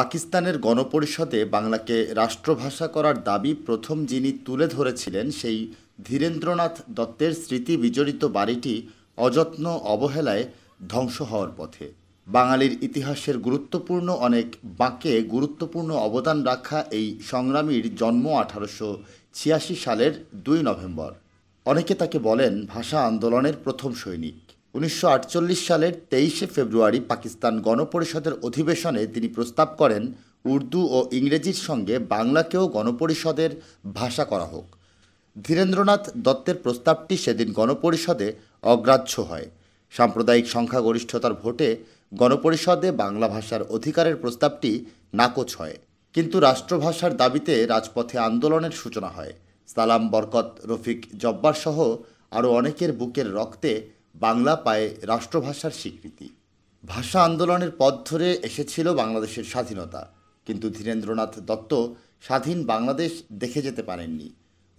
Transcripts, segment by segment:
পাকিস্তানের গণপরিষদে বাংলাকে রাষ্ট্রভাষা করার দাবি প্রথম যিনি তুলে ধরেছিলেন সেই ধীরেন্দ্রনাথ দত্তের স্মৃতি বিজড়িত বাড়িটি অযত্ন অবহেলায় ধ্বংস হওয়ার পথে বাঙালির ইতিহাসের গুরুত্বপূর্ণ অনেক বাঁকে গুরুত্বপূর্ণ অবদান রাখা এই সংগ্রামীর জন্ম আঠারোশো ছিয়াশি সালের দুই নভেম্বর অনেকে তাকে বলেন ভাষা আন্দোলনের প্রথম সৈনিক উনিশশো সালের তেইশে ফেব্রুয়ারি পাকিস্তান গণপরিষদের অধিবেশনে তিনি প্রস্তাব করেন উর্দু ও ইংরেজির সঙ্গে বাংলাকেও গণপরিষদের ভাষা করা হোক ধীরেন্দ্রনাথ দত্তের প্রস্তাবটি সেদিন গণপরিষদে অগ্রাহ্য হয় সাম্প্রদায়িক সংখ্যাগরিষ্ঠতার ভোটে গণপরিষদে বাংলা ভাষার অধিকারের প্রস্তাবটি নাকচ হয় কিন্তু রাষ্ট্রভাষার দাবিতে রাজপথে আন্দোলনের সূচনা হয় সালাম বরকত রফিক জব্বারসহ আরও অনেকের বুকের রক্তে বাংলা পায় রাষ্ট্রভাষার স্বীকৃতি ভাষা আন্দোলনের পথ ধরে এসেছিল বাংলাদেশের স্বাধীনতা কিন্তু ধীরেন্দ্রনাথ দত্ত স্বাধীন বাংলাদেশ দেখে যেতে পারেননি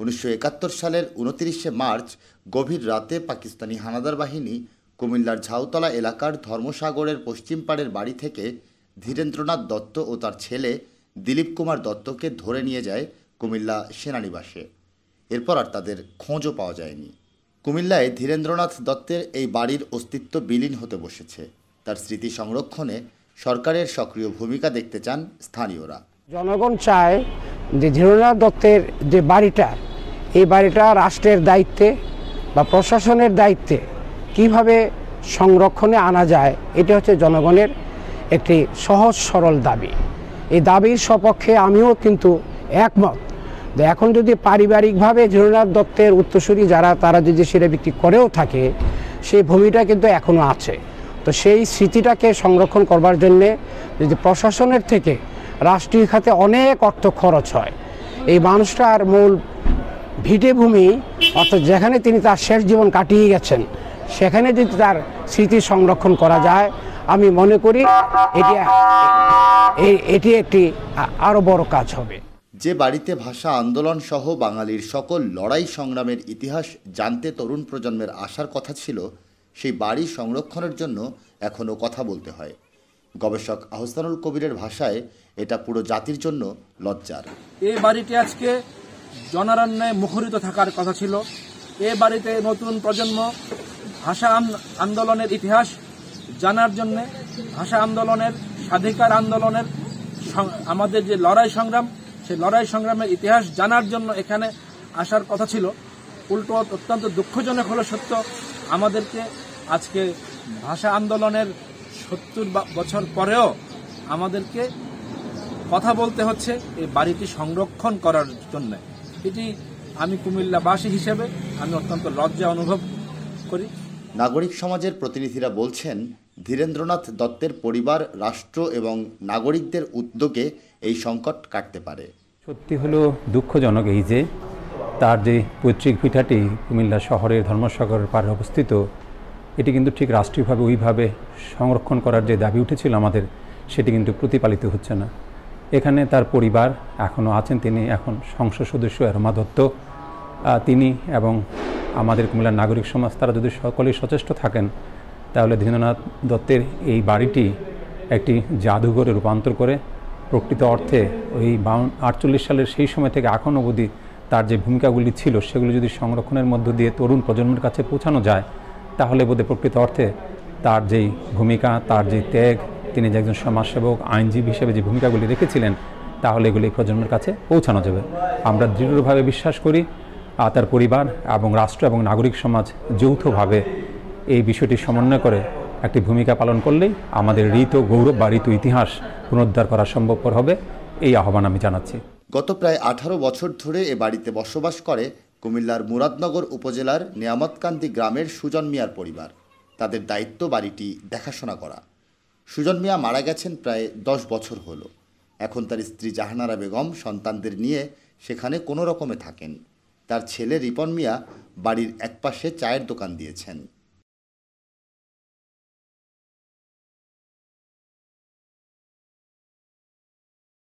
উনিশশো একাত্তর সালের উনতিরিশে মার্চ গভীর রাতে পাকিস্তানি হানাদার বাহিনী কুমিল্লার ঝাউতলা এলাকার ধর্মসাগরের পশ্চিম পাড়ের বাড়ি থেকে ধীরেন্দ্রনাথ দত্ত ও তার ছেলে দিলীপ কুমার দত্তকে ধরে নিয়ে যায় কুমিল্লা সেনানিবাসে এরপর আর তাদের খোঁজও পাওয়া যায়নি কুমিল্লায় ধীরেন্দ্রনাথ দত্তের এই বাড়ির অস্তিত্ব বিলীন হতে বসেছে তার স্মৃতি সংরক্ষণে সরকারের সক্রিয় ভূমিকা দেখতে চান স্থানীয়রা জনগণ চায় যে ধীরেন্দ্রনাথ দত্তের যে বাড়িটা এই বাড়িটা রাষ্ট্রের দায়িত্বে বা প্রশাসনের দায়িত্বে কিভাবে সংরক্ষণে আনা যায় এটা হচ্ছে জনগণের একটি সহজ সরল দাবি এই দাবির সপক্ষে আমিও কিন্তু একমত এখন যদি পারিবারিকভাবে জোরনাথ দত্তের উত্তরসূরি যারা তারা যদি সেটা বিক্রি করেও থাকে সেই ভূমিটা কিন্তু এখনও আছে তো সেই স্মৃতিটাকে সংরক্ষণ করবার জন্যে যদি প্রশাসনের থেকে রাষ্ট্রীয় খাতে অনেক অর্থ খরচ হয় এই মানুষটার মূল ভিটেভূমি অর্থাৎ যেখানে তিনি তার শেষ জীবন কাটিয়ে গেছেন সেখানে যদি তার স্মৃতি সংরক্ষণ করা যায় আমি মনে করি এটি এটি একটি আরও বড় কাজ হবে যে বাড়িতে ভাষা আন্দোলন সহ বাঙালির সকল লড়াই সংগ্রামের ইতিহাস জানতে তরুণ প্রজন্মের আসার কথা ছিল সেই বাড়ি সংরক্ষণের জন্য এখনও কথা বলতে হয় গবেষক আহসানুল কবিরের ভাষায় এটা পুরো জাতির জন্য লজ্জার এ বাড়িটি আজকে জনারণ্যে মুখরিত থাকার কথা ছিল এ বাড়িতে নতুন প্রজন্ম ভাষা আন্দোলনের ইতিহাস জানার জন্য ভাষা আন্দোলনের স্বাধিকার আন্দোলনের আমাদের যে লড়াই সংগ্রাম সেই লড়াই সংগ্রামের ইতিহাস জানার জন্য এখানে আসার কথা ছিল উল্টো অত্যন্ত দুঃখজনক হলো সত্য আমাদেরকে আজকে ভাষা আন্দোলনের সত্তর বছর পরেও আমাদেরকে কথা বলতে হচ্ছে এই বাড়িটি সংরক্ষণ করার জন্য এটি আমি কুমিল্লাবাসী হিসেবে আমি অত্যন্ত লজ্জা অনুভব করি নাগরিক সমাজের প্রতিনিধিরা বলছেন ধীরেন্দ্রনাথ দত্তের পরিবার রাষ্ট্র এবং নাগরিকদের উদ্যোগে এই সংকট কাটতে পারে সত্যি হলো দুঃখজনক এই যে তার যে পৈতৃক পিঠাটি কুমিল্লা শহরের ধর্মসাগরের পাড়ে অবস্থিত এটি কিন্তু ঠিক রাষ্ট্রীয়ভাবে ওইভাবে সংরক্ষণ করার যে দাবি উঠেছিল আমাদের সেটি কিন্তু প্রতিপালিত হচ্ছে না এখানে তার পরিবার এখনও আছেন তিনি এখন সংসদ সদস্য এরমা দত্ত তিনি এবং আমাদের কুমিল্লার নাগরিক সমাজ তারা যদি সকলেই সচেষ্ট থাকেন তাহলে ধীন্দ্রনাথ দত্তের এই বাড়িটি একটি জাদুঘরে রূপান্তর করে প্রকৃত অর্থে ওই বাউন আটচল্লিশ সালের সেই সময় থেকে এখন অবধি তার যে ভূমিকাগুলি ছিল সেগুলি যদি সংরক্ষণের মধ্য দিয়ে তরুণ প্রজন্মের কাছে পৌঁছানো যায় তাহলে বোধহয় প্রকৃত অর্থে তার যেই ভূমিকা তার যে ত্যাগ তিনি যে একজন সমাজসেবক আইনজীবী হিসেবে যে ভূমিকাগুলি রেখেছিলেন তাহলে এগুলি প্রজন্মের কাছে পৌঁছানো যাবে আমরা দৃঢ়ভাবে বিশ্বাস করি তার পরিবার এবং রাষ্ট্র এবং নাগরিক সমাজ যৌথভাবে এই বিষয়টি সমন্বয় করে একটি ভূমিকা পালন করলেই আমাদের ঋত গৌরব বা ইতিহাস পুনরুদ্ধার করা সম্ভবপর হবে এই আহ্বান আমি জানাচ্ছি গত প্রায় আঠারো বছর ধরে এ বাড়িতে বসবাস করে কুমিল্লার মুরাদনগর উপজেলার নিয়ামতকান্দি গ্রামের সুজন মিয়ার পরিবার তাদের দায়িত্ব বাড়িটি দেখাশোনা করা সুজন মিয়া মারা গেছেন প্রায় দশ বছর হলো এখন তার স্ত্রী জাহানারা বেগম সন্তানদের নিয়ে সেখানে কোনো রকমে থাকেন তার ছেলে রিপন মিয়া বাড়ির একপাশে চায়ের দোকান দিয়েছেন